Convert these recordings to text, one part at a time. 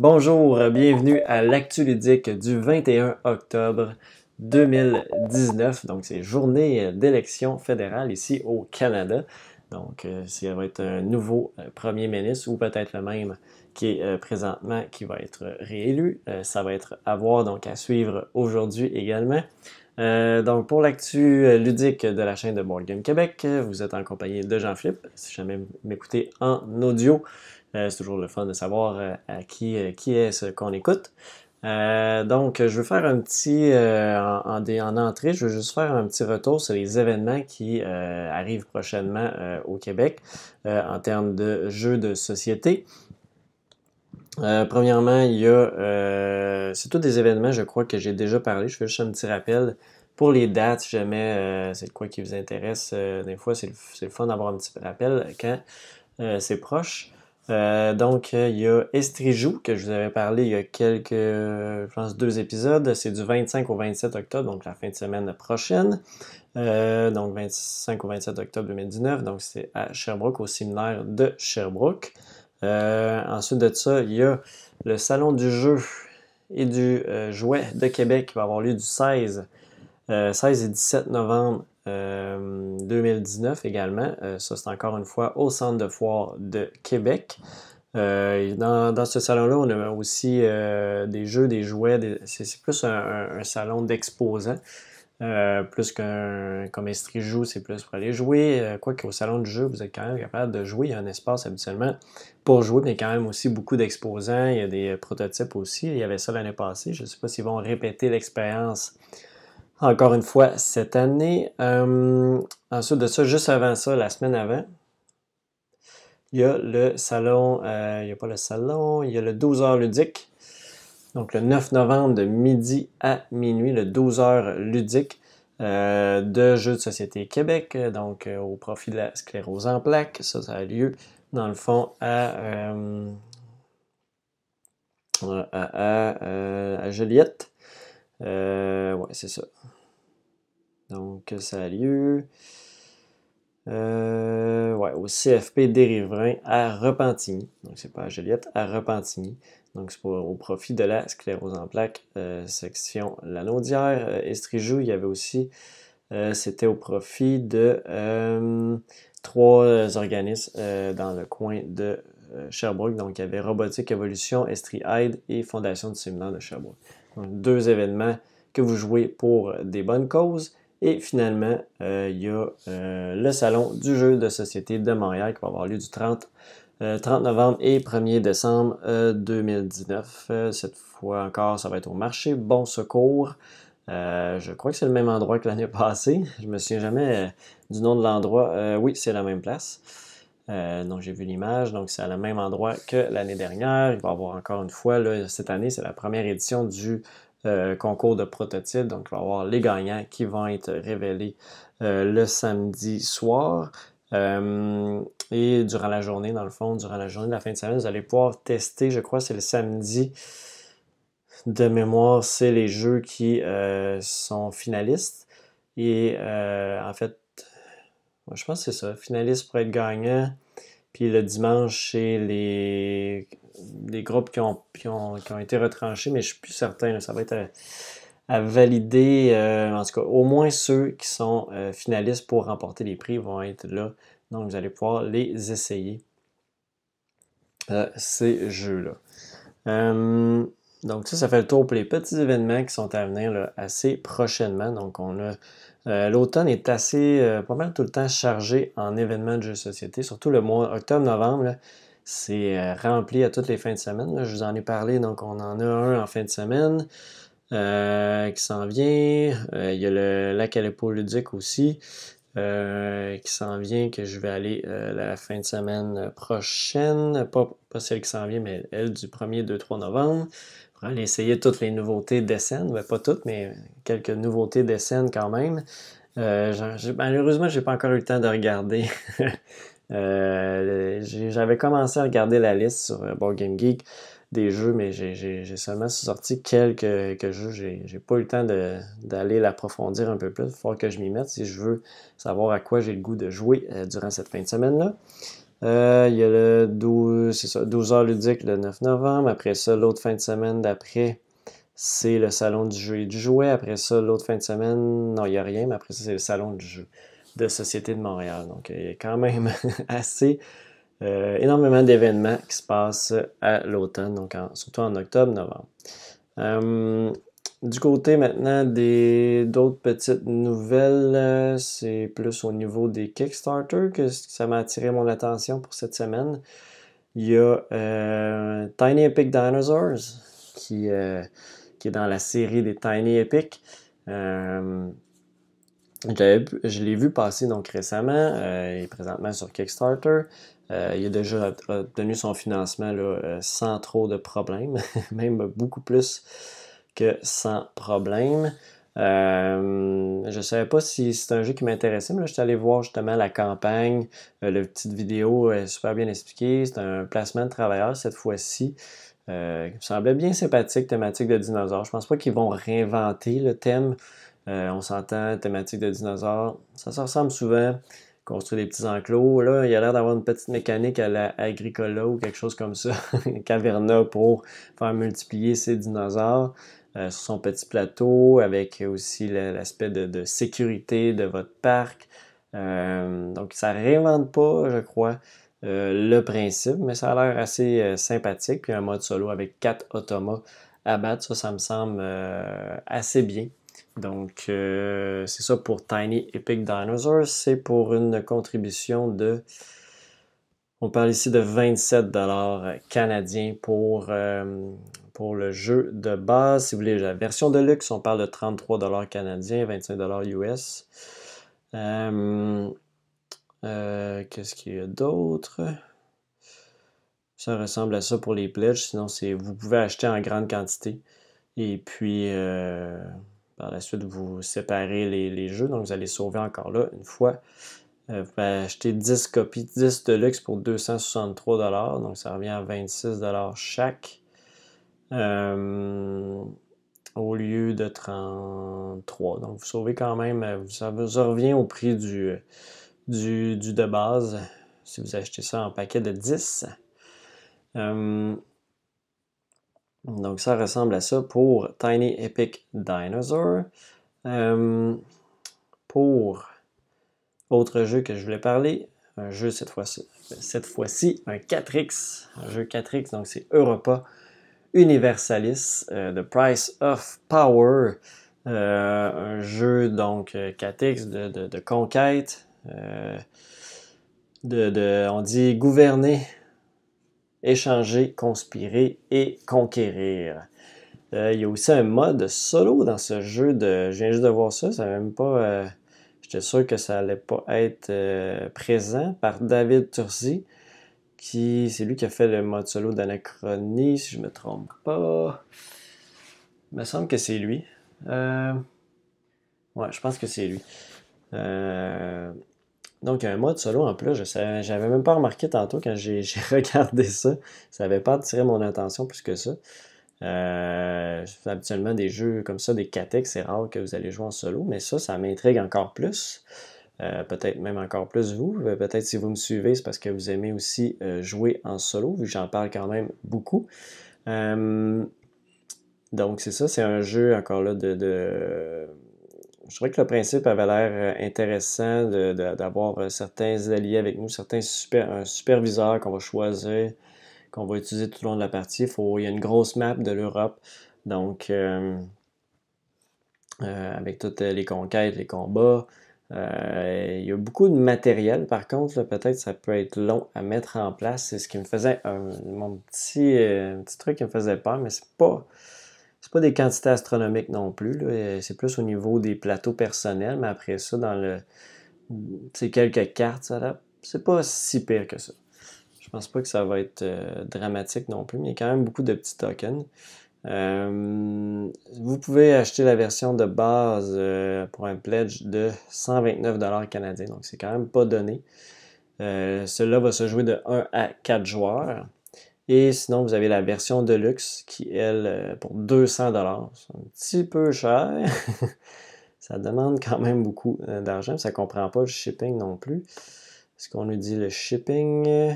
Bonjour, bienvenue à l'actu ludique du 21 octobre 2019. Donc, c'est journée d'élection fédérale ici au Canada. Donc, euh, ça va être un nouveau euh, premier ministre ou peut-être le même qui est euh, présentement qui va être réélu. Ça va être à voir, donc à suivre aujourd'hui également. donc, pour l'actu ludique de la chaîne de Board Game Québec, vous êtes en compagnie de Jean-Philippe. Si jamais m'écoutez en audio, euh, c'est toujours le fun de savoir euh, à euh, qui, est ce qu'on écoute. donc, je veux faire un petit, en, entrée, je veux juste faire un petit retour sur les événements qui arrivent prochainement au Québec en termes de jeux de société. premièrement, il y a, c'est tous des événements, je crois, que j'ai déjà parlé. Je fais juste un petit rappel pour les dates, si jamais c'est quoi qui vous intéresse. des fois, c'est le, fun d'avoir un petit rappel quand c'est proche. Euh, donc, il y a Estrijou, que je vous avais parlé il y a quelques, je pense, deux épisodes. C'est du 25 au 27 octobre, donc la fin de semaine prochaine. Euh, donc, 25 au 27 octobre 2019. Donc, c'est à Sherbrooke, au séminaire de Sherbrooke. Euh, ensuite de ça, il y a le Salon du jeu et du jouet de Québec qui va avoir lieu du 16, 16 et 17 novembre 2019 euh, également. Euh, ça, c'est encore une fois au Centre de foire de Québec. Euh, dans, ce salon-là, on a aussi des jeux, des jouets. c'est, plus un, salon d'exposants. plus qu'un comme Estrie joue, c'est plus pour aller jouer. quoi au salon du jeu, vous êtes quand même capable de jouer. Il y a un espace habituellement pour jouer, mais quand même aussi beaucoup d'exposants. Il y a des prototypes aussi. Il y avait ça l'année passée. Je ne sais pas s'ils vont répéter l'expérience encore une fois cette année. Euh, ensuite de ça, juste avant ça, la semaine avant, il y a le salon, euh, il n'y a pas le salon, il y a le 12 heures ludique. Donc le 9 novembre de midi à minuit, le 12 heures ludique euh, de Jeux de Société Québec, donc au profit de la sclérose en plaques. Ça, ça a lieu dans le fond à Juliette. Euh, ouais, c'est ça. Donc, ça a lieu. Euh, au CFP Dériverain à Repentigny. Donc, c'est pas à à Repentigny. Donc, c'est au profit de la sclérose en plaques, euh, section La euh, estrie EstriJou, il y avait aussi, c'était au profit de trois organismes dans le coin de Sherbrooke. Donc, il y avait Robotique Evolution, Estrie Aide et Fondation du Séminaire de Sherbrooke deux événements que vous jouez pour des bonnes causes. Et finalement, euh, il y a euh, le salon du jeu de société de Montréal qui va avoir lieu du 30, euh, novembre et 1er décembre 2019. cette fois encore, ça va être au marché Bon Secours. je crois que c'est le même endroit que l'année passée. Je ne me souviens jamais du nom de l'endroit. oui, c'est la même place. Euh, dont j'ai vu l'image, donc c'est à le même endroit que l'année dernière. Il va y avoir encore une fois, cette année, c'est la première édition du euh, concours de prototypes. Donc il va y avoir les gagnants qui vont être révélés euh, le samedi soir. et durant la journée, dans le fond, durant la journée de la fin de semaine, vous allez pouvoir tester, je crois, c'est le samedi de mémoire, c'est les jeux qui sont finalistes. Et en fait, je pense que c'est ça. Finaliste pour être gagnant. Puis le dimanche, c'est les, les groupes qui ont, qui ont, été retranchés, mais je suis plus certain. ça va être à, valider. Euh, en tout cas, au moins ceux qui sont euh, finalistes pour remporter les prix vont être là. Donc, vous allez pouvoir les essayer, euh, ces jeux-là. donc, ça, ça fait le tour pour les petits événements qui sont à venir assez prochainement. Donc, on a euh, l'automne est assez, euh, pas mal tout le temps chargé en événements de jeux société, surtout le mois octobre-novembre. C'est euh, rempli à toutes les fins de semaine. Je vous en ai parlé, donc on en a un en fin de semaine qui s'en vient. Il y a le lac à ludique aussi qui s'en vient, que je vais aller la fin de semaine prochaine. Pas, pas celle qui s'en vient, mais elle du 1er 2-3 novembre. Hein, essayer toutes les nouveautés scènes, mais ben, pas toutes, mais quelques nouveautés des scènes quand même. Euh, malheureusement, je j'ai pas encore eu le temps de regarder. Euh, j'avais commencé à regarder la liste sur euh, Board Geek des jeux, mais j'ai seulement sorti quelques, jeux. jeux. J'ai pas eu le temps d'aller l'approfondir un peu plus. Il faut que je m'y mette si je veux savoir à quoi j'ai le goût de jouer durant cette fin de semaine-là. Euh, il y a le 12, ça, heures ludique le 9 novembre. Après ça, l'autre fin de semaine d'après, c'est le salon du jeu et du jouet. Après ça, l'autre fin de semaine, non, il n'y a rien, mais après ça, c'est le salon du jeu de Société de Montréal. Donc, il y a quand même assez, euh, énormément d'événements qui se passent à l'automne, donc surtout en octobre, novembre. Euh, du côté maintenant des d'autres petites nouvelles, c'est plus au niveau des Kickstarter que ça m'a attiré mon attention pour cette semaine. Il y a euh, Tiny Epic Dinosaurs qui, euh, qui est dans la série des Tiny Epic. Euh, je l'ai vu passer donc récemment et présentement sur Kickstarter. il a déjà obtenu son financement sans trop de problèmes, même beaucoup plus sans problème. Euh, je ne savais pas si c'est un jeu qui m'intéressait, mais là, je suis allé voir justement la campagne. Euh, la petite vidéo euh, est super bien expliquée. C'est un placement de travailleurs cette fois-ci. Euh, me semblait bien sympathique, thématique de dinosaures. Je pense pas qu'ils vont réinventer le thème. on s'entend, thématique de dinosaures, ça se ressemble souvent. Construire des petits enclos. Là, il a l'air d'avoir une petite mécanique à la agricola ou quelque chose comme ça, Caverna pour faire multiplier ces dinosaures. Euh, sur son petit plateau, avec aussi l'aspect de, sécurité de votre parc. Euh, donc, ça réinvente pas, je crois, euh, le principe, mais ça a l'air assez sympathique. Puis un mode solo avec quatre automas à battre, ça, me semble assez bien. Donc, c'est ça pour Tiny Epic Dinosaurs. C'est pour une contribution de. On parle ici de 27 dollars canadiens pour, pour le jeu de base. Si vous voulez la version de luxe, on parle de 33$ canadiens, 25$ US. Euh, euh, qu'est-ce qu'il y a d'autre? Ça ressemble à ça pour les pledges. Sinon, c'est vous pouvez acheter en grande quantité. Et puis, euh, par la suite, vous séparez les, les, jeux. Donc, vous allez sauver encore là une fois. vous pouvez acheter 10 copies, 10 de luxe pour 263$. Donc, ça revient à 26$ chaque. Euh, au lieu de 33. Donc, vous sauvez quand même, euh, ça vous revient au prix du, du, de base si vous achetez ça en paquet de 10. Euh, donc, ça ressemble à ça pour Tiny Epic Dinosaur. pour autre jeu que je voulais parler, un jeu cette fois-ci, cette fois-ci un 4X, un jeu 4X, donc c'est Europa Universalis, euh, The Price of Power, euh, un jeu donc euh, catex de, conquête, de, on dit gouverner, échanger, conspirer et conquérir. il y a aussi un mode solo dans ce jeu de. Je viens juste de voir ça, J'étais sûr que ça allait pas être présent par David Turcy. C'est lui qui a fait le mode solo d'Anachronie, si je me trompe pas. Il me semble que c'est lui. Euh, ouais, je pense que c'est lui. Euh, donc, un mode solo en plus, je j'avais même pas remarqué tantôt quand j'ai regardé ça. Ça n'avait pas attiré mon attention plus que ça. Euh, habituellement, des jeux comme ça, des catex, c'est rare que vous allez jouer en solo, mais ça, ça m'intrigue encore plus. Euh, peut-être même encore plus vous. Euh, peut-être si vous me suivez, c'est parce que vous aimez aussi euh, jouer en solo, vu que j'en parle quand même beaucoup. donc c'est ça, c'est un jeu encore là de, Je trouvais que le principe avait l'air intéressant d'avoir certains alliés avec nous, certains super, un superviseur qu'on va choisir, qu'on va utiliser tout au long de la partie. il y a une grosse map de l'Europe. Donc avec toutes les conquêtes, les combats, euh, il y a beaucoup de matériel, par contre, peut-être ça peut être long à mettre en place. C'est ce qui me faisait mon euh, petit, truc qui me faisait peur, mais c'est pas pas des quantités astronomiques non plus. Euh, c'est plus au niveau des plateaux personnels, mais après ça, dans le c'est quelques cartes, ça c'est pas si pire que ça. Je pense pas que ça va être dramatique non plus, mais il y a quand même beaucoup de petits tokens. Euh, vous pouvez acheter la version de base euh, pour un pledge de 129$ canadiens, donc c'est quand même pas donné. Euh, cela va se jouer de 1 à 4 joueurs. Et sinon, vous avez la version de luxe qui, elle, pour 200$, c'est un petit peu cher. ça demande quand même beaucoup d'argent, ça comprend pas le shipping non plus. Est-ce qu'on nous dit le shipping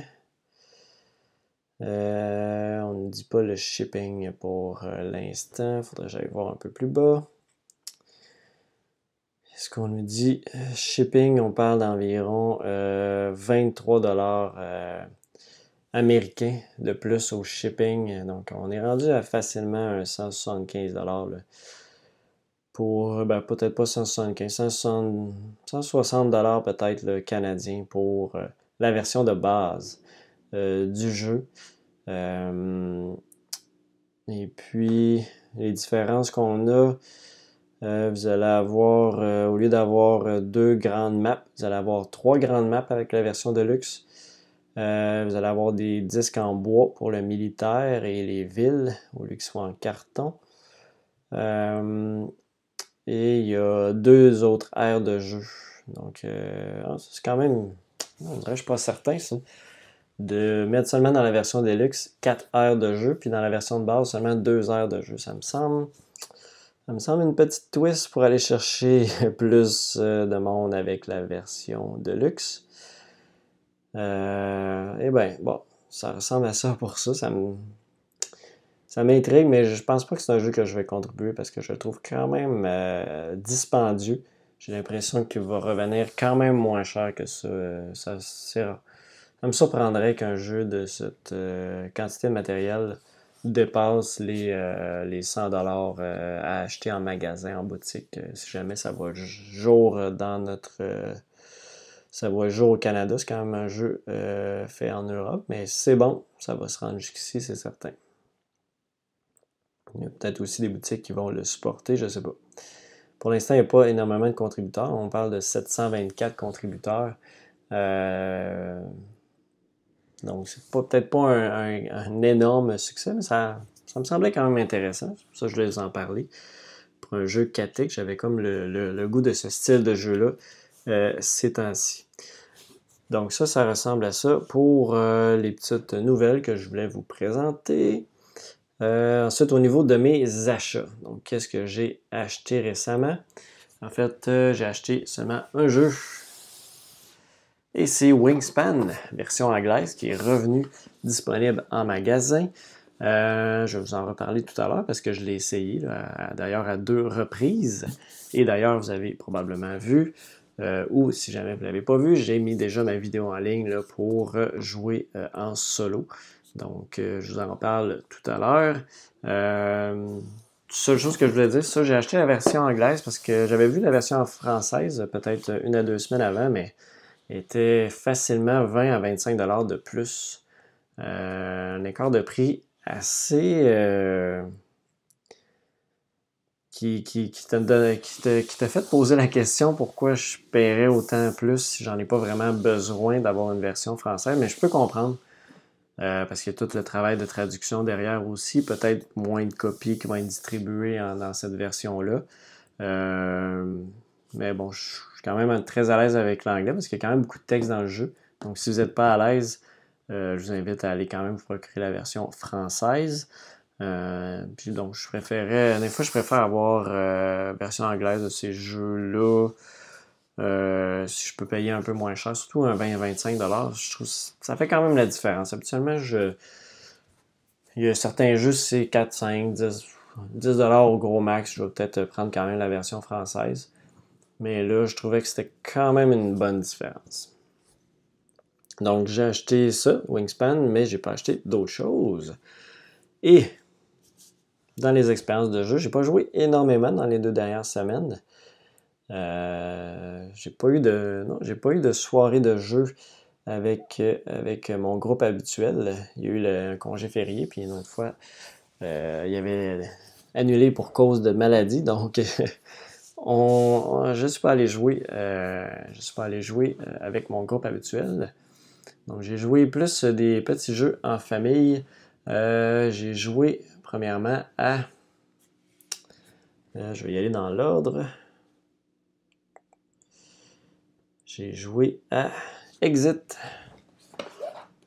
euh, on ne dit pas le shipping pour euh, l'instant. il Faudrait que j'aille voir un peu plus bas. Est-ce qu'on nous dit euh, shipping? On parle d'environ 23 dollars américains de plus au shipping. Donc, on est rendu à facilement 175 dollars pour, ben, peut-être pas 175, 160, dollars peut-être le canadien pour la version de base. du jeu. Euh, et puis, les différences qu'on a, euh, vous allez avoir, euh, au lieu d'avoir deux grandes maps, vous allez avoir trois grandes maps avec la version de luxe. vous allez avoir des disques en bois pour le militaire et les villes, au lieu qu'ils soient en carton. et il y a deux autres aires de jeu. Donc, ah, c'est quand même, je ne suis pas certain, ça de mettre seulement dans la version Deluxe 4 heures de jeu, puis dans la version de base seulement 2 heures de jeu. Ça me semble. Ça me semble une petite twist pour aller chercher plus euh, de monde avec la version Deluxe. Euh, eh bien, bon, ça ressemble à ça pour ça. Ça m'intrigue, mais je pense pas que c'est un jeu que je vais contribuer parce que je le trouve quand même euh, dispendieux. J'ai l'impression qu'il va revenir quand même moins cher que ça. Euh, ça c'est me surprendrait qu'un jeu de cette euh, quantité de matériel dépasse les, 100 euh, dollars euh, à acheter en magasin, en boutique, si jamais ça voit jour dans notre... ça va jour au Canada, c'est quand même un jeu fait en Europe, mais c'est bon, ça va se rendre jusqu'ici, c'est certain. Il y a peut-être aussi des boutiques qui vont le supporter, je ne sais pas. Pour l'instant, il n'y a pas énormément de contributeurs. On parle de 724 contributeurs. Euh, donc, c'est pas, peut-être pas un, énorme succès, mais ça, ça me semblait quand même intéressant. C'est pour ça que je voulais vous en parler. Pour un jeu cathé, j'avais comme le, goût de ce style de jeu-là euh, ces temps-ci. Donc, ça, ça ressemble à ça pour euh, les petites nouvelles que je voulais vous présenter. Euh, ensuite, au niveau de mes achats, donc qu'est-ce que j'ai acheté récemment? En fait, j'ai acheté seulement un jeu et c'est Wingspan, version anglaise, qui est revenue disponible en magasin. Euh, je vais vous en reparler tout à l'heure parce que je l'ai essayé d'ailleurs à deux reprises. Et d'ailleurs, vous avez probablement vu, euh, ou si jamais vous ne l'avez pas vu, j'ai mis déjà ma vidéo en ligne pour euh, jouer en solo. Donc, je vous en reparle tout à l'heure. seule chose que je voulais dire, c'est que j'ai acheté la version anglaise parce que j'avais vu la version française peut-être une à deux semaines avant, mais était facilement 20 à 25 dollars de plus. Euh, un écart de prix assez... Euh, qui, qui, qui, te fait poser la question pourquoi je paierais autant plus si j'en ai pas vraiment besoin d'avoir une version française, mais je peux comprendre. Euh, parce qu'il y a tout le travail de traduction derrière aussi, peut-être moins de copies qui vont être distribuées dans cette version-là. Euh, mais bon, je suis quand même très à l'aise avec l'anglais parce qu'il y a quand même beaucoup de texte dans le jeu. Donc, si vous n'êtes pas à l'aise, euh, je vous invite à aller quand même vous procurer la version française. Euh, puis donc, je préférais, des fois, je préfère avoir euh, version anglaise de ces jeux-là. Euh, si je peux payer un peu moins cher, surtout un 20-25$, je trouve ça fait quand même la différence. Habituellement, je... il y a certains jeux, c'est 4, 5, 10, 10$ au gros max. Je vais peut-être prendre quand même la version française. Mais là, je trouvais que c'était quand même une bonne différence. Donc, j'ai acheté ça, Wingspan, mais j'ai pas acheté d'autres choses. Et dans les expériences de jeu, j'ai pas joué énormément dans les deux dernières semaines. Euh, j'ai pas eu de j'ai pas eu de soirée de jeu avec, avec mon groupe habituel. Il y a eu le, congé férié, puis une autre fois, euh, il y avait annulé pour cause de maladie. Donc, je ne suis pas allé jouer, je suis pas allé jouer euh, euh, avec mon groupe habituel. Donc j'ai joué plus des petits jeux en famille. Euh, j'ai joué premièrement à... je vais y aller dans l'ordre. J'ai joué à Exit,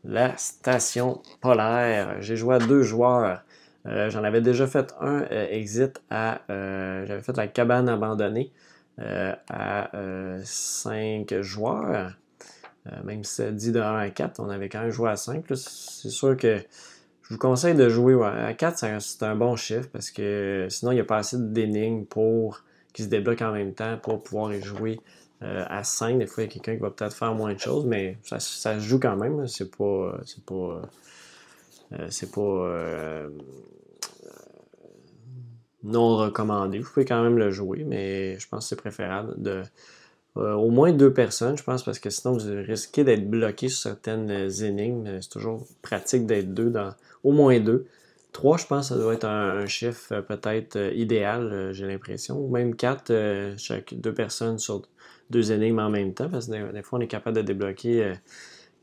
la station polaire. J'ai joué à deux joueurs. Euh, j'en avais déjà fait un euh, exit à. Euh, j'avais fait la cabane abandonnée à 5 joueurs. même si ça dit de 1 à 4, on avait quand même joué à 5. C'est sûr que je vous conseille de jouer à 4, c'est un bon chiffre parce que sinon il n'y a pas assez d'énigmes pour qui se débloquent en même temps pour pouvoir y jouer à 5. Des fois, il y a quelqu'un qui va peut-être faire moins de choses, mais ça, se joue quand même. Hein. C'est pas, euh, c'est pas euh, euh, non recommandé. Vous pouvez quand même le jouer, mais je pense que c'est préférable de au moins deux personnes, je pense, parce que sinon vous risquez d'être bloqué sur certaines énigmes. C'est toujours pratique d'être deux dans au moins deux. Trois, je pense, ça doit être un, chiffre peut-être idéal, j'ai l'impression. Ou même quatre, chaque deux personnes sur deux énigmes en même temps, parce que des fois on est capable de débloquer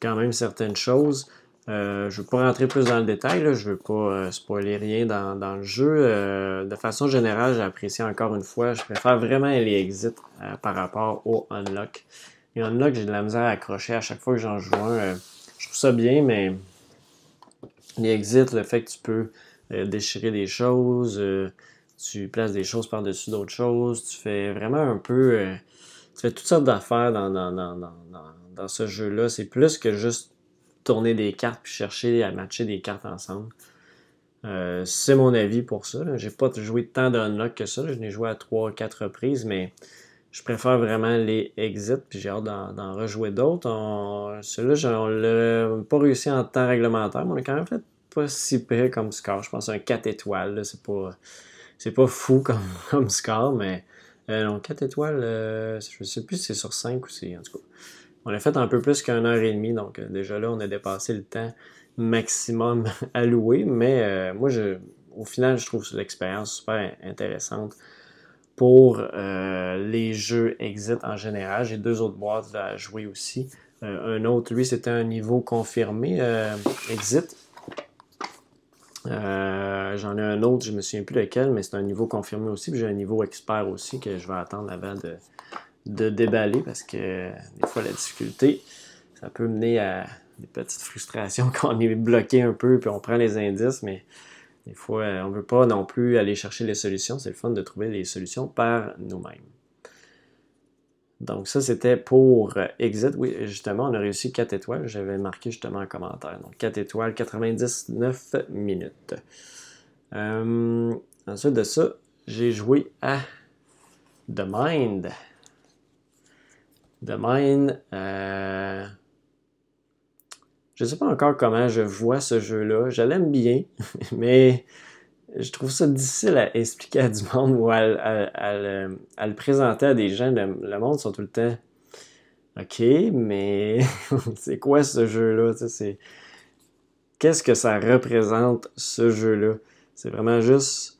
quand même certaines choses. Euh, je ne veux pas rentrer plus dans le détail, je ne veux pas euh, spoiler rien dans, le jeu. Euh, de façon générale, j'apprécie encore une fois. Je préfère vraiment les exits par rapport au Unlock. Et Unlock, j'ai de la misère à accrocher à chaque fois que j'en joue un. je trouve ça bien, mais les exits, le fait que tu peux déchirer des choses, tu places des choses par-dessus d'autres choses, tu fais vraiment un peu. tu fais toutes sortes d'affaires dans ce jeu-là. C'est plus que juste tourner des cartes puis chercher à matcher des cartes ensemble. Euh, c'est mon avis pour ça. J'ai pas joué tant d'unlock que ça. Je n'ai joué à 3 4 reprises, mais je préfère vraiment les exits, puis j'ai hâte d'en, rejouer d'autres. Celui-là, on l'a pas réussi en temps réglementaire, mais on a quand même fait pas si près comme score. Je pense un 4 étoiles. C'est pas. pas fou comme, score, mais. 4 euh, étoiles, euh, je sais plus si c'est sur 5 ou si. En tout cas. On a fait un peu plus qu'une heure et demie, donc euh, déjà là, on a dépassé le temps maximum alloué. Mais euh, moi, je, au final, je trouve l'expérience super intéressante pour euh, les jeux Exit en général. J'ai deux autres boîtes à jouer aussi. un autre, lui, c'était un niveau confirmé, Exit. J'en ai un autre, je me souviens plus lequel, mais c'est un niveau confirmé aussi. j'ai un niveau expert aussi que je vais attendre avant de, de déballer parce que des fois la difficulté, ça peut mener à des petites frustrations quand on est bloqué un peu puis on prend les indices, mais des fois on ne veut pas non plus aller chercher les solutions. C'est le fun de trouver les solutions par nous-mêmes. Donc ça, c'était pour euh, Exit. Oui, justement, on a réussi 4 étoiles. J'avais marqué justement un commentaire. Donc 4 étoiles, 99 minutes. Euh, ensuite de ça, j'ai joué à The Mind de Mine, euh, Je ne sais pas encore comment je vois ce jeu-là. Je l'aime bien, mais je trouve ça difficile à expliquer à du monde ou à, le, présenter à des gens. Le, monde sont tout le temps OK, mais c'est quoi ce jeu-là? Qu'est-ce que ça représente ce jeu-là? C'est vraiment juste.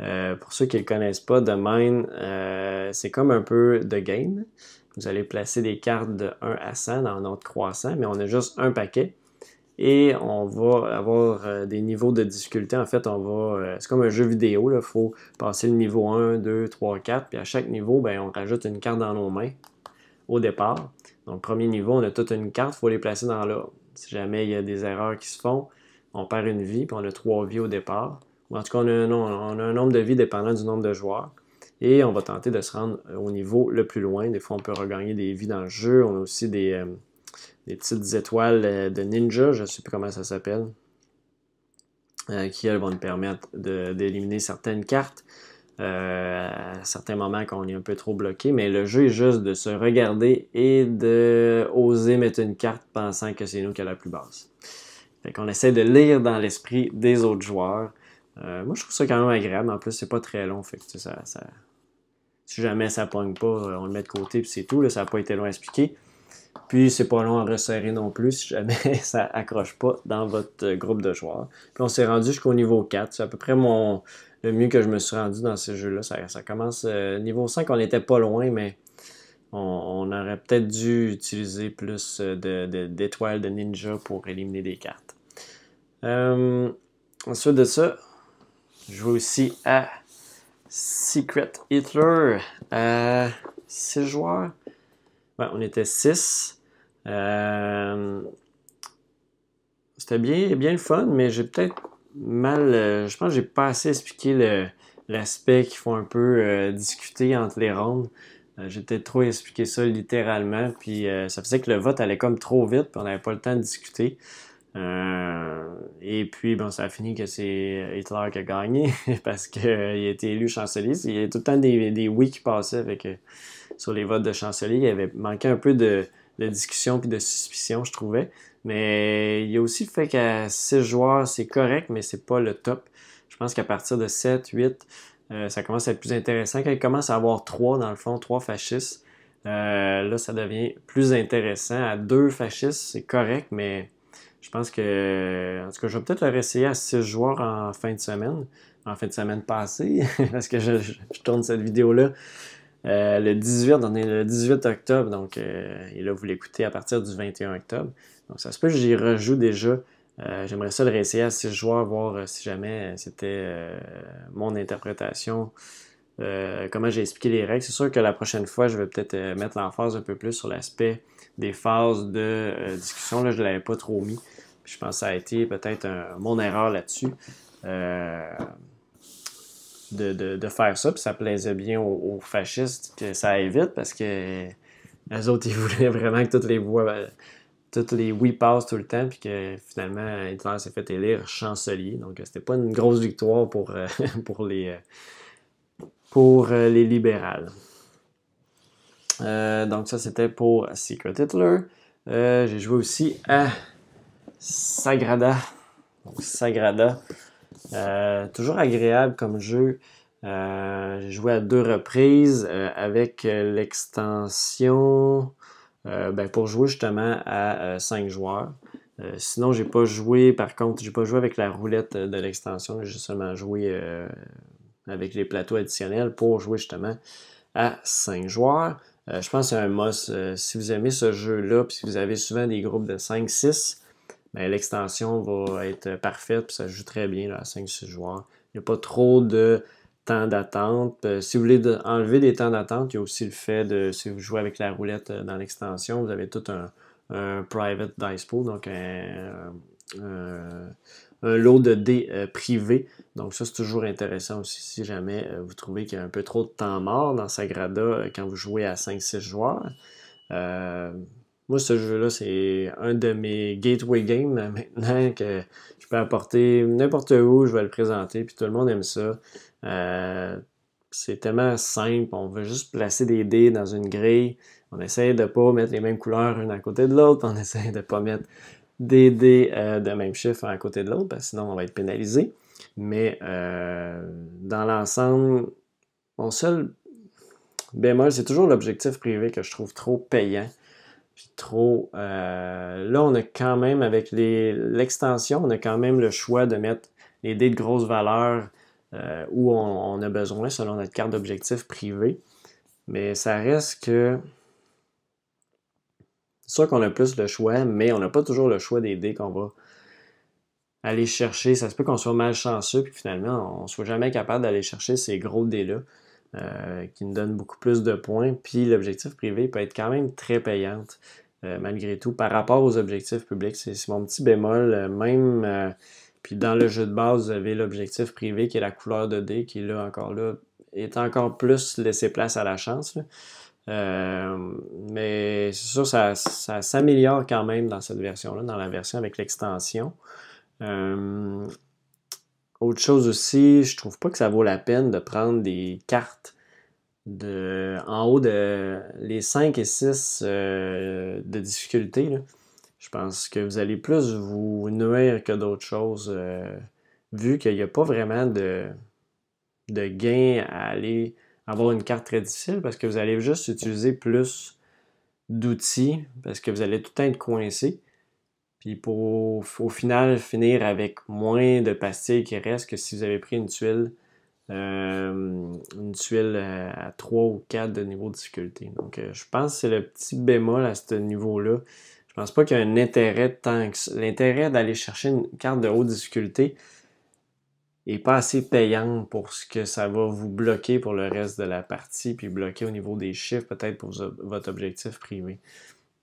Euh, pour ceux qui ne connaissent pas, The Mine, euh, c'est comme un peu de Game. Vous allez placer des cartes de 1 à 100 dans notre croissant, mais on a juste un paquet. Et on va avoir euh, des niveaux de difficulté. En fait, on va. Euh, c'est comme un jeu vidéo. Il faut passer le niveau 1, 2, 3, 4. Puis à chaque niveau, ben, on rajoute une carte dans nos mains au départ. Donc, premier niveau, on a toute une carte. Il faut les placer dans l'ordre. Si jamais il y a des erreurs qui se font, on perd une vie, puis on a trois vies au départ. Ou en tout cas, on a un nombre de vies dépendant du nombre de joueurs. Et on va tenter de se rendre euh, au niveau le plus loin. Des fois, on peut regagner des vies dans le jeu. On a aussi des, euh, des petites étoiles euh, de ninja, je ne sais plus comment ça s'appelle, qui elles vont nous permettre d'éliminer certaines cartes. à certains moments quand on est un peu trop bloqué, mais le jeu est juste de se regarder et de oser mettre une carte pensant que c'est nous qui a la plus basse. Fait qu'on essaie de lire dans l'esprit des autres joueurs. moi, je trouve ça quand même agréable. En plus, c'est pas très long, fait que, ça, ça, si jamais ça pogne pas, euh, on le met de côté, puis c'est tout. Là, ça n'a pas été loin à expliquer. Puis c'est pas long à resserrer non plus si jamais ça accroche pas dans votre euh, groupe de joueurs. Puis on s'est rendu jusqu'au niveau 4. C'est à peu près mon le mieux que je me suis rendu dans ce jeu là Ça, commence euh, niveau 5, on n'était pas loin, mais on, aurait peut-être dû utiliser plus d'étoiles de, ninja pour éliminer des cartes. ensuite de ça, je vais aussi à Secret Hitler. Euh, six joueurs. on était six. Euh, c'était bien, bien le fun, mais j'ai peut-être mal. Euh, je pense que j'ai pas assez expliqué l'aspect qu'il faut un peu euh, discuter entre les rondes. j'ai peut-être trop expliqué ça littéralement, puis ça faisait que le vote allait comme trop vite, puis on n'avait pas le temps de discuter. Et puis, bon, ça a fini que c'est Hitler qui a gagné parce qu'il euh, a été élu chancelier. Il y a tout le temps des, oui qui passaient avec, euh, sur les votes de chancelier. Il y avait manqué un peu de, discussion puis de suspicion, je trouvais. Mais il y a aussi le fait qu'à 6 joueurs, c'est correct, mais c'est pas le top. Je pense qu'à partir de 7, 8, euh, ça commence à être plus intéressant. Quand il commence à avoir trois, dans le fond, trois fascistes, là, ça devient plus intéressant. À deux fascistes, c'est correct, mais je pense que, en tout cas, je vais peut-être le réessayer à 6 joueurs en fin de semaine, en fin de semaine passée, parce que je, tourne cette vidéo-là euh, le 18, le 18 octobre, donc, euh, et là, vous l'écoutez à partir du 21 octobre. Donc, ça se peut que j'y rejoue déjà. Euh, j'aimerais ça le réessayer à 6 joueurs, voir si jamais c'était mon interprétation, comment j'ai expliqué les règles. C'est sûr que la prochaine fois, je vais peut-être mettre l'emphase un peu plus sur l'aspect des phases de discussion. Là, je ne l'avais pas trop mis. Je pense que ça a été peut-être mon erreur là-dessus. Euh, de, faire ça, puis ça plaisait bien aux, fascistes que ça évite parce que les autres, ils voulaient vraiment que toutes les voix, toutes les oui passent tout le temps, puis que finalement, Hitler s'est fait élire chancelier. Donc, euh, c'était pas une grosse victoire pour, euh, pour, les, pour libérales. donc, ça, c'était pour Secret Hitler. J'ai joué aussi à Sagrada. Sagrada. Euh, toujours agréable comme jeu. Euh, j'ai joué à deux reprises euh, avec l'extension ben, pour jouer justement à 5 joueurs. sinon, j'ai pas joué, par contre, j'ai pas joué avec la roulette de l'extension, j'ai seulement joué avec les plateaux additionnels pour jouer justement à 5 joueurs. je pense que c'est un must. si vous aimez ce jeu-là, puis si vous avez souvent des groupes de 5-6, ben, l'extension va être parfaite, puis ça joue très bien à 5-6 joueurs. Il n'y a pas trop de temps d'attente. Euh, si vous voulez enlever des temps d'attente, il y a aussi le fait de, si vous jouez avec la roulette euh, dans l'extension, vous avez tout un, private dice pool, donc un, lot de dés euh, privés. Donc ça, c'est toujours intéressant aussi si jamais vous trouvez qu'il y a un peu trop de temps mort dans Sagrada quand vous jouez à 5-6 joueurs. Moi, ce jeu-là, c'est un de mes gateway games maintenant que je peux apporter n'importe où, je vais le présenter, puis tout le monde aime ça. Euh, c'est tellement simple, on veut juste placer des dés dans une grille, on essaie de ne pas mettre les mêmes couleurs une à côté de l'autre, on essaie de ne pas mettre des dés euh, de même chiffre à côté de l'autre, parce sinon on va être pénalisé. Mais euh, dans l'ensemble, mon seul bémol, c'est toujours l'objectif privé que je trouve trop payant puis trop. Euh, là, on a quand même, avec l'extension, on a quand même le choix de mettre les dés de grosse valeur euh, où on, a besoin selon notre carte d'objectif privée. Mais ça reste que. C'est sûr qu'on a plus le choix, mais on n'a pas toujours le choix des dés qu'on va aller chercher. Ça se peut qu'on soit malchanceux, puis finalement, on ne soit jamais capable d'aller chercher ces gros dés-là. Euh, qui nous donne beaucoup plus de points. Puis l'objectif privé peut être quand même très payante euh, malgré tout par rapport aux objectifs publics. C'est mon petit bémol. Euh, même puis dans le jeu de base, vous avez l'objectif privé qui est la couleur de dé qui là encore là est encore plus laissé place à la chance. mais c'est sûr, ça, ça s'améliore quand même dans cette version-là, dans la version avec l'extension. Autre chose aussi, je trouve pas que ça vaut la peine de prendre des cartes de, en haut de les 5 et 6 euh, de difficulté. Je pense que vous allez plus vous nuire que d'autres choses, euh, vu qu'il n'y a pas vraiment de, de gain à aller avoir une carte très difficile, parce que vous allez juste utiliser plus d'outils, parce que vous allez tout le temps être coincé. Il pour au final finir avec moins de pastilles qui restent que si vous avez pris une tuile, euh, une tuile euh, à 3 ou 4 de niveau de difficulté. Donc euh, je pense que c'est le petit bémol à ce niveau-là. Je pense pas qu'il y a un intérêt tant que L'intérêt d'aller chercher une carte de haute difficulté est pas assez payant pour ce que ça va vous bloquer pour le reste de la partie, puis bloquer au niveau des chiffres peut-être pour votre objectif privé.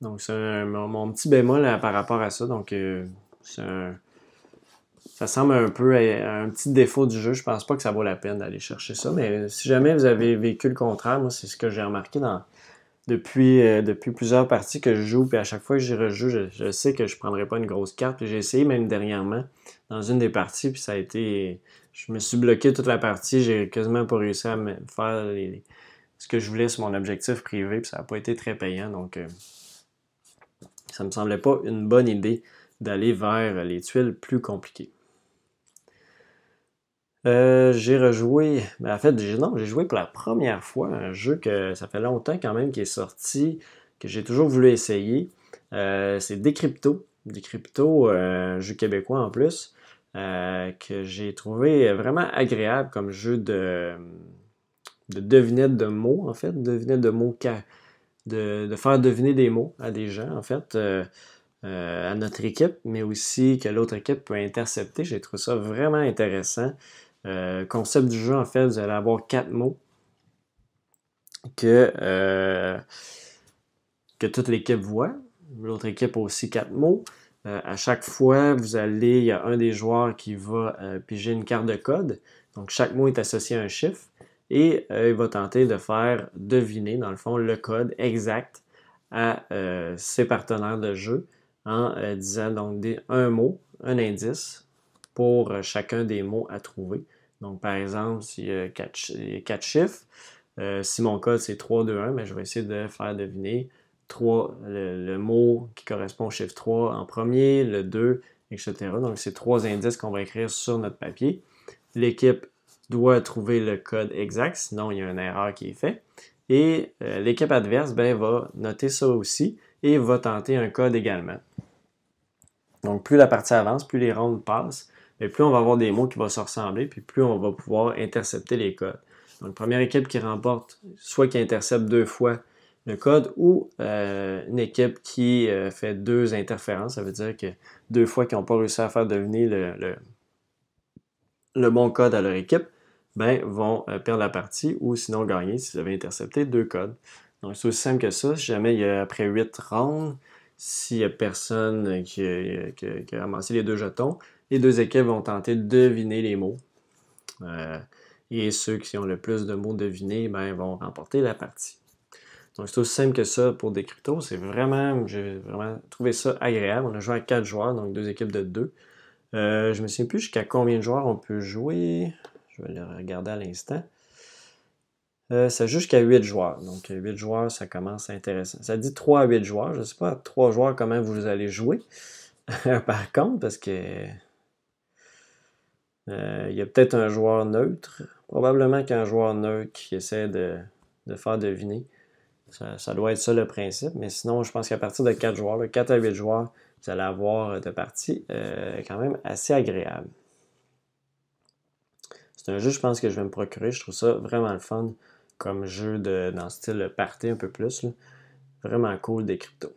Donc, c'est mon, petit bémol euh, par rapport à ça. Donc, euh, ça semble un peu euh, un petit défaut du jeu. Je pense pas que ça vaut la peine d'aller chercher ça. Mais si jamais vous avez vécu le contraire, moi, c'est ce que j'ai remarqué depuis, plusieurs parties que je joue. Puis à chaque fois que j'y rejoue, je, sais que je ne prendrai pas une grosse carte. j'ai essayé même dernièrement dans une des parties. Puis ça a été. Je me suis bloqué toute la partie. J'ai quasiment pas réussi à faire ce que je voulais sur mon objectif privé. Puis ça n'a pas été très payant. Donc ça ne me semblait pas une bonne idée d'aller vers les tuiles plus compliquées. Euh, j'ai rejoué, ben, en fait, non, j'ai joué pour la première fois un jeu que ça fait longtemps quand même qui est sorti, que j'ai toujours voulu essayer. Euh, c'est Décrypto. Décrypto, euh, jeu québécois en plus, euh, que j'ai trouvé vraiment agréable comme jeu de, de devinette de mots, en fait, devinette de mots ca- de, faire deviner des mots à des gens, en fait, euh, euh, à notre équipe, mais aussi que l'autre équipe peut intercepter. J'ai trouvé ça vraiment intéressant. Euh, concept du jeu, en fait, vous allez avoir quatre mots que, que toute l'équipe voit. L'autre équipe a aussi quatre mots. à chaque fois, vous allez, il y a un des joueurs qui va piger une carte de code. Donc, chaque mot est associé à un chiffre et euh, il va tenter de faire deviner, dans le fond, le code exact à euh, ses partenaires de jeu en euh, disant donc un mot, un indice pour chacun des mots à trouver. Donc, par exemple, s'il y a quatre, chiffres, si mon code c'est 3, 2, 1, mais je vais essayer de faire deviner 3, le, mot qui correspond au chiffre 3 en premier, le 2, etc. Donc, c'est trois indices qu'on va écrire sur notre papier. L'équipe doit trouver le code exact, sinon il y a une erreur qui est faite. Et euh, l'équipe adverse ben, va noter ça aussi et va tenter un code également. Donc plus la partie avance, plus les rounds passent, et plus on va avoir des mots qui vont se ressembler, puis plus on va pouvoir intercepter les codes. Donc première équipe qui remporte, soit qui intercepte deux fois le code, ou euh, une équipe qui euh, fait deux interférences, ça veut dire que deux fois qu'ils n'ont pas réussi à faire devenir le, le bon code à leur équipe, ben, vont euh, perdre la partie ou sinon gagner si vous avez intercepté deux codes. Donc, c'est aussi simple que ça. Si jamais il y a après 8 rounds, s'il n'y a personne qui a, ramassé les deux jetons, les deux équipes vont tenter de deviner les mots. Euh, et ceux qui ont le plus de mots devinés ben, vont remporter la partie. Donc c'est aussi simple que ça pour des cryptos. C'est vraiment, j'ai vraiment trouvé ça agréable. On a joué à quatre joueurs, donc deux équipes de deux. Euh, je me souviens plus jusqu'à combien de joueurs on peut jouer. Je vais le regarder à l'instant. Euh, c'est jusqu'à 8 joueurs. Donc 8 joueurs, ça commence intéressant. Ça dit 3 à 8 joueurs. Je ne sais pas 3 joueurs comment vous allez jouer. Par contre, parce que euh, il y a peut-être un joueur neutre. Probablement qu'un joueur neutre qui essaie de, faire deviner. Ça, doit être ça le principe. Mais sinon, je pense qu'à partir de 4 joueurs, 4 à 8 joueurs, vous allez avoir de parties euh, quand même assez agréables. C'est un jeu, je pense, que je vais me procurer. Je trouve ça vraiment le fun comme jeu de, dans le style party un peu plus. Vraiment cool des cryptos.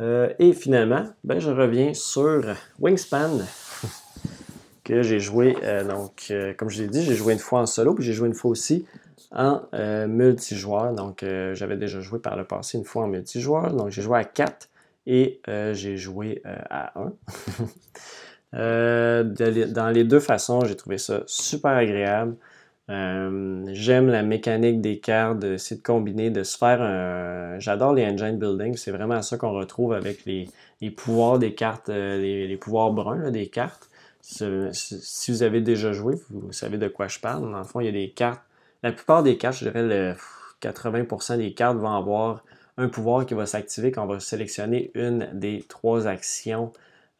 Euh, et finalement, ben, je reviens sur Wingspan que j'ai joué. Euh, donc, euh, comme je l'ai dit, j'ai joué une fois en solo, puis j'ai joué une fois aussi en multijoueur. Donc, j'avais déjà joué par le passé une fois en multijoueur. Donc, j'ai joué à 4 et j'ai joué à 1. Euh, dans les deux façons, j'ai trouvé ça super agréable. Euh, j'aime la mécanique des cartes, c'est de combiner, de se faire un... J'adore les engine building, c'est vraiment ça qu'on retrouve avec les, pouvoirs des cartes, euh, les, pouvoirs bruns des cartes. Si vous avez déjà joué, vous savez de quoi je parle. Dans le fond, il y a des cartes. La plupart des cartes, je dirais le 80% des cartes vont avoir un pouvoir qui va s'activer quand on va sélectionner une des trois actions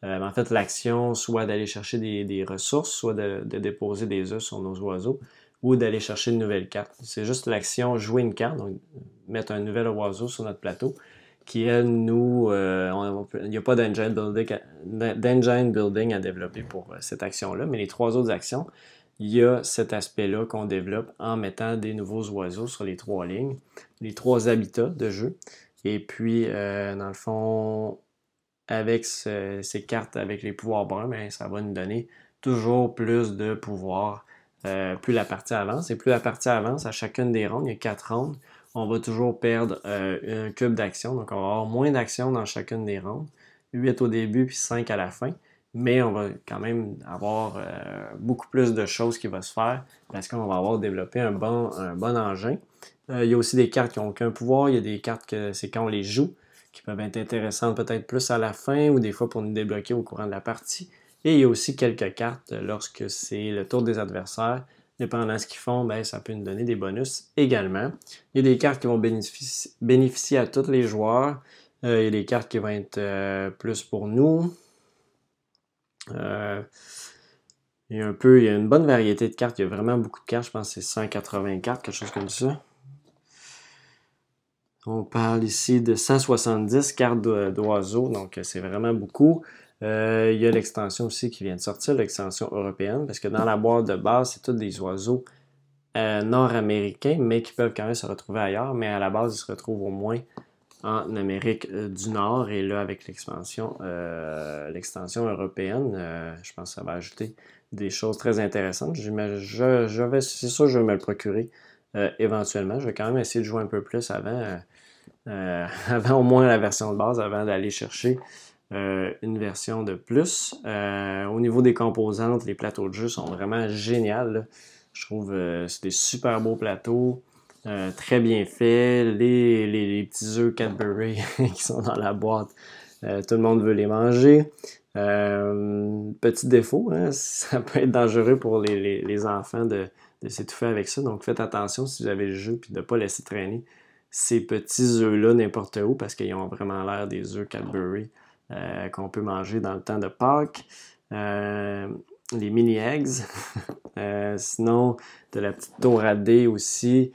euh, en fait, l'action, soit d'aller chercher des, ressources, soit de, déposer des œufs sur nos oiseaux, ou d'aller chercher une nouvelle carte. C'est juste l'action jouer une carte, donc mettre un nouvel oiseau sur notre plateau, qui, est nous... Euh, il n'y a pas d'engine building, à développer pour euh, cette action-là, mais les trois autres actions, il y a cet aspect-là qu'on développe en mettant des nouveaux oiseaux sur les trois lignes, les trois habitats de jeu. Et puis, dans le fond, avec ces cartes, avec les pouvoirs bruns, ben, ça va nous donner toujours plus de pouvoir. Euh, plus la partie avance. Et plus la partie avance, à chacune des rondes, il y a quatre rondes, on va toujours perdre euh, un cube d'action. Donc, on va avoir moins d'actions dans chacune des rondes. 8 au début, puis 5 à la fin. Mais on va quand même avoir euh, beaucoup plus de choses qui vont se faire parce qu'on va avoir développé un bon, un bon engin. il y a aussi des cartes qui n'ont aucun pouvoir. Il y a des cartes que c'est quand on les joue qui peuvent être intéressantes peut-être plus à la fin ou des fois pour nous débloquer au courant de la partie. Et il y a aussi quelques cartes euh, lorsque c'est le tour des adversaires. Dépendant de ce qu'ils font, ben, ça peut nous donner des bonus également. Il y a des cartes qui vont bénéficier, à tous les joueurs. Euh, il y a des cartes qui vont être euh, plus pour nous. il y a un peu, il y a une bonne variété de cartes. Il y a vraiment beaucoup de cartes. Je pense que c'est 180 cartes, quelque chose comme ça. On parle ici de 170 cartes d'oiseaux, donc euh, c'est vraiment beaucoup. Euh, il y a l'extension aussi qui vient de sortir, l'extension européenne, parce que dans la boîte de base, c'est tous des oiseaux euh, nord-américains, mais qui peuvent quand même se retrouver ailleurs, mais à la base, ils se retrouvent au moins en Amérique du Nord. Et là, avec l'extension européenne, je pense que ça va ajouter des choses très intéressantes. c'est sûr, je vais me le procurer éventuellement. Je vais quand même essayer de jouer un peu plus avant euh, avant au moins la version de base, avant d'aller chercher euh, une version de plus. Euh, au niveau des composantes, les plateaux de jeu sont vraiment géniaux. Je trouve que c'est des super beaux plateaux. très bien faits. Les, petits œufs Cadbury qui sont dans la boîte, tout le monde veut les manger. petit défaut, hein, ça peut être dangereux pour les, enfants de, s'étouffer avec ça. Donc faites attention si vous avez le jeu puis de ne pas laisser traîner ces petits œufs-là n'importe où parce qu'ils ont vraiment l'air des œufs Cadbury euh, qu'on peut manger dans le temps de Pâques. Euh, les mini-eggs. Euh, sinon, de la petite touradée aussi,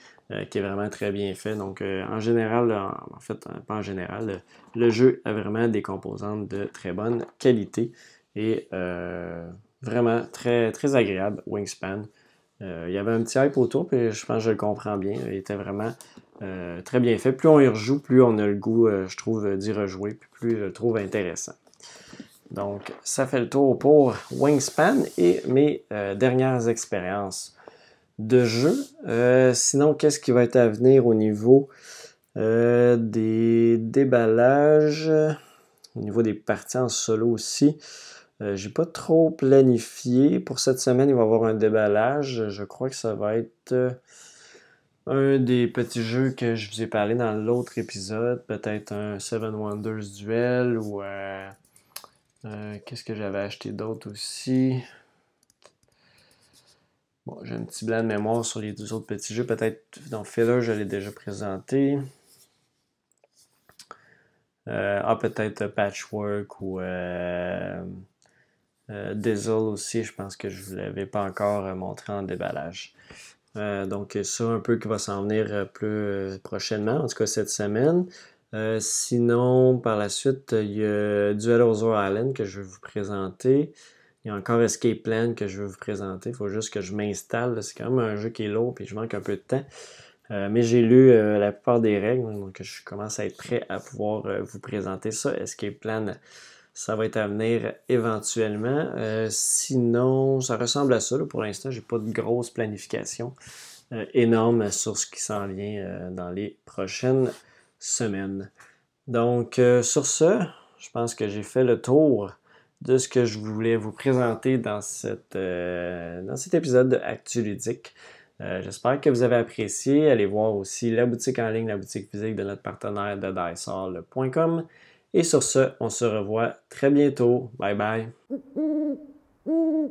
qui est vraiment très bien fait. Donc, en général, en, fait, pas en général, le, jeu a vraiment des composantes de très bonne qualité et vraiment très, très agréable, Wingspan. il y avait un petit hype autour, puis je pense que je le comprends bien. Il était vraiment euh, très bien fait. Plus on y rejoue, plus on a le goût, euh, je trouve, d'y rejouer, plus je le trouve intéressant. Donc, ça fait le tour pour Wingspan et mes euh, dernières expériences de jeu. sinon, qu'est-ce qui va être à venir au niveau des déballages, au niveau des parties en solo aussi? J'ai pas trop planifié. Pour cette semaine, il va y avoir un déballage. Je crois que ça va être un des petits jeux que je vous ai parlé dans l'autre épisode, peut-être un Seven Wonders Duel ou euh, euh, qu'est-ce que j'avais acheté d'autre aussi. Bon, j'ai un petit blanc de mémoire sur les deux autres petits jeux. Peut-être dans Filler, je l'ai déjà présenté. Euh, ah, peut-être Patchwork ou Dizzle aussi. Je pense que je ne vous l'avais pas encore montré en déballage. Euh, donc, ça, un peu qui va s'en venir euh, plus euh, prochainement, en tout cas cette semaine. sinon, par la suite, il y a Duel the Island que je vais vous présenter. Il y a encore Escape Plan que je vais vous présenter. Il faut juste que je m'installe. C'est quand même un jeu qui est lourd et je manque un peu de temps. mais j'ai lu la plupart des règles, donc je commence à être prêt à pouvoir vous présenter ça. Escape Plan ça va être à venir éventuellement. Euh, sinon, ça ressemble à ça. Pour l'instant, j'ai pas de grosse planification euh, énorme sur ce qui s'en vient euh, dans les prochaines semaines. Donc, sur ce, je pense que j'ai fait le tour de ce que je voulais vous présenter dans, cet épisode de Actu Ludique. J'espère que vous avez apprécié. Allez voir aussi la boutique en ligne, la boutique physique de notre partenaire de Dysol.com. Et sur ce, on se revoit très bientôt. Bye bye.